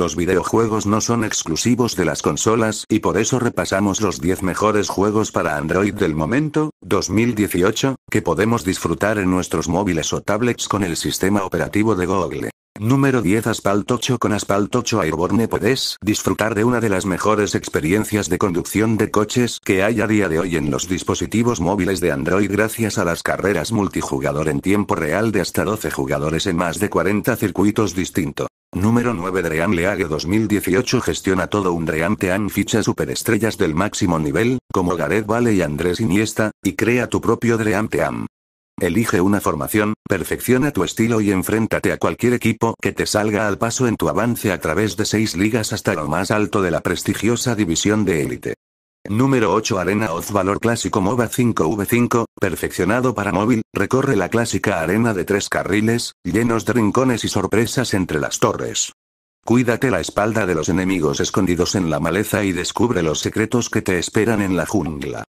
Los videojuegos no son exclusivos de las consolas y por eso repasamos los 10 mejores juegos para Android del momento, 2018, que podemos disfrutar en nuestros móviles o tablets con el sistema operativo de Google. Número 10 Asphalt 8 Con Asphalt 8 Airborne puedes disfrutar de una de las mejores experiencias de conducción de coches que hay a día de hoy en los dispositivos móviles de Android gracias a las carreras multijugador en tiempo real de hasta 12 jugadores en más de 40 circuitos distintos. Número 9 DREAM League 2018 gestiona todo un DREAM Team ficha superestrellas del máximo nivel, como Gareth Vale y Andrés Iniesta, y crea tu propio DREAM Team. Elige una formación, perfecciona tu estilo y enfréntate a cualquier equipo que te salga al paso en tu avance a través de seis ligas hasta lo más alto de la prestigiosa división de élite. Número 8 Arena Oz Valor Clásico MOBA 5V5, perfeccionado para móvil, recorre la clásica arena de tres carriles, llenos de rincones y sorpresas entre las torres. Cuídate la espalda de los enemigos escondidos en la maleza y descubre los secretos que te esperan en la jungla.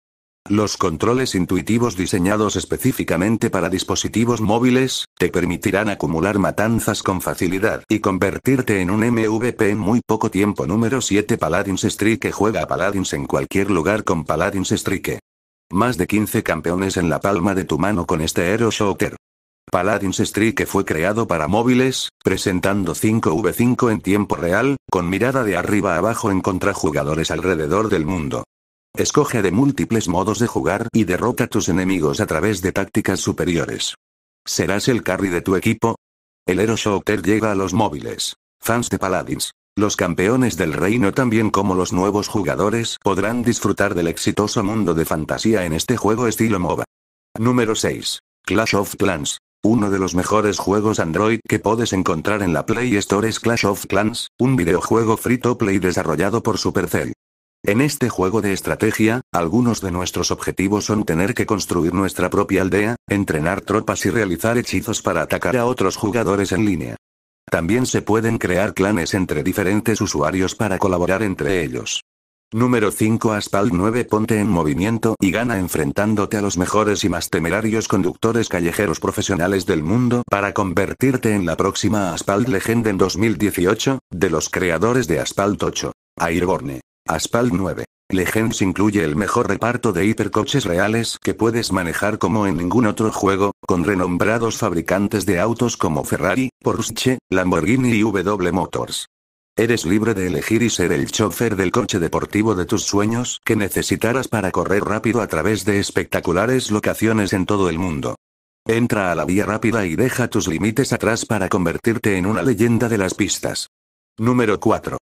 Los controles intuitivos diseñados específicamente para dispositivos móviles, te permitirán acumular matanzas con facilidad y convertirte en un MVP en muy poco tiempo. Número 7 Paladins Strike juega a Paladins en cualquier lugar con Paladins Strike. Más de 15 campeones en la palma de tu mano con este Hero Shooter. Paladins Strike fue creado para móviles, presentando 5v5 en tiempo real, con mirada de arriba a abajo en contra jugadores alrededor del mundo. Escoge de múltiples modos de jugar y derrota a tus enemigos a través de tácticas superiores. ¿Serás el carry de tu equipo? El Hero Shooter llega a los móviles. Fans de Paladins. Los campeones del reino también como los nuevos jugadores podrán disfrutar del exitoso mundo de fantasía en este juego estilo MOBA. Número 6. Clash of Clans. Uno de los mejores juegos Android que puedes encontrar en la Play Store es Clash of Clans, un videojuego free to play desarrollado por Supercell. En este juego de estrategia, algunos de nuestros objetivos son tener que construir nuestra propia aldea, entrenar tropas y realizar hechizos para atacar a otros jugadores en línea. También se pueden crear clanes entre diferentes usuarios para colaborar entre ellos. Número 5 Asphalt 9 Ponte en movimiento y gana enfrentándote a los mejores y más temerarios conductores callejeros profesionales del mundo para convertirte en la próxima Asphalt Legend en 2018, de los creadores de Asphalt 8, Airborne. Aspal 9. Legends incluye el mejor reparto de hipercoches reales que puedes manejar como en ningún otro juego, con renombrados fabricantes de autos como Ferrari, Porsche, Lamborghini y W Motors. Eres libre de elegir y ser el chofer del coche deportivo de tus sueños que necesitarás para correr rápido a través de espectaculares locaciones en todo el mundo. Entra a la vía rápida y deja tus límites atrás para convertirte en una leyenda de las pistas. Número 4.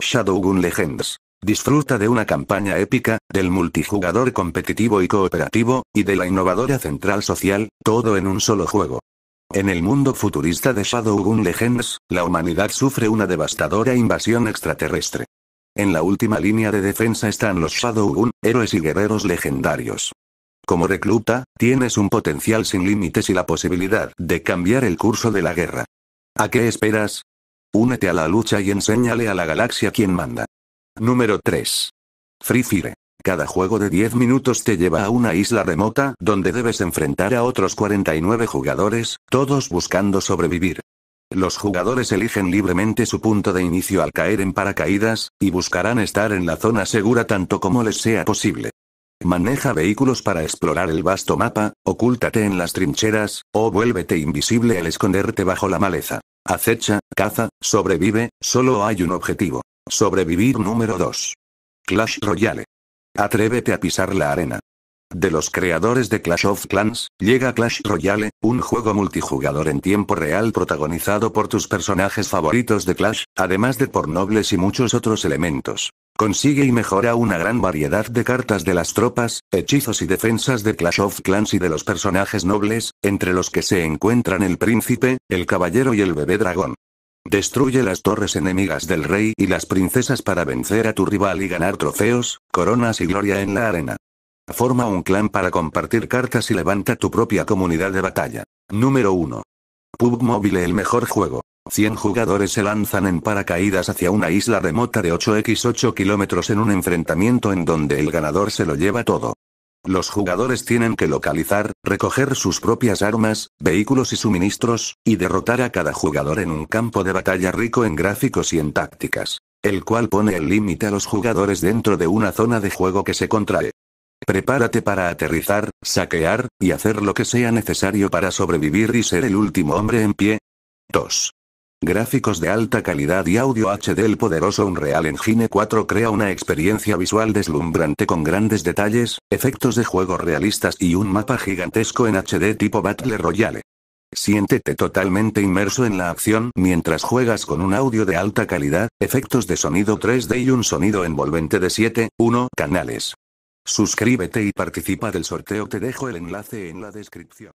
Shadowgun Legends. Disfruta de una campaña épica, del multijugador competitivo y cooperativo, y de la innovadora central social, todo en un solo juego. En el mundo futurista de Shadowgun Legends, la humanidad sufre una devastadora invasión extraterrestre. En la última línea de defensa están los Shadowgun, héroes y guerreros legendarios. Como recluta, tienes un potencial sin límites y la posibilidad de cambiar el curso de la guerra. ¿A qué esperas? Únete a la lucha y enséñale a la galaxia quien manda. Número 3. Free Fire. Cada juego de 10 minutos te lleva a una isla remota donde debes enfrentar a otros 49 jugadores, todos buscando sobrevivir. Los jugadores eligen libremente su punto de inicio al caer en paracaídas, y buscarán estar en la zona segura tanto como les sea posible. Maneja vehículos para explorar el vasto mapa, ocúltate en las trincheras, o vuélvete invisible al esconderte bajo la maleza. Acecha, caza, sobrevive, solo hay un objetivo. Sobrevivir número 2. Clash Royale. Atrévete a pisar la arena. De los creadores de Clash of Clans, llega Clash Royale, un juego multijugador en tiempo real protagonizado por tus personajes favoritos de Clash, además de por nobles y muchos otros elementos. Consigue y mejora una gran variedad de cartas de las tropas, hechizos y defensas de Clash of Clans y de los personajes nobles, entre los que se encuentran el príncipe, el caballero y el bebé dragón. Destruye las torres enemigas del rey y las princesas para vencer a tu rival y ganar trofeos, coronas y gloria en la arena. Forma un clan para compartir cartas y levanta tu propia comunidad de batalla. Número 1. PUBG Mobile el mejor juego. 100 jugadores se lanzan en paracaídas hacia una isla remota de 8x8 kilómetros en un enfrentamiento en donde el ganador se lo lleva todo. Los jugadores tienen que localizar, recoger sus propias armas, vehículos y suministros, y derrotar a cada jugador en un campo de batalla rico en gráficos y en tácticas, el cual pone el límite a los jugadores dentro de una zona de juego que se contrae. Prepárate para aterrizar, saquear, y hacer lo que sea necesario para sobrevivir y ser el último hombre en pie. 2. Gráficos de alta calidad y audio HD. El poderoso Unreal Engine 4 crea una experiencia visual deslumbrante con grandes detalles, efectos de juego realistas y un mapa gigantesco en HD tipo Battle Royale. Siéntete totalmente inmerso en la acción mientras juegas con un audio de alta calidad, efectos de sonido 3D y un sonido envolvente de 7, 1 canales. Suscríbete y participa del sorteo. Te dejo el enlace en la descripción.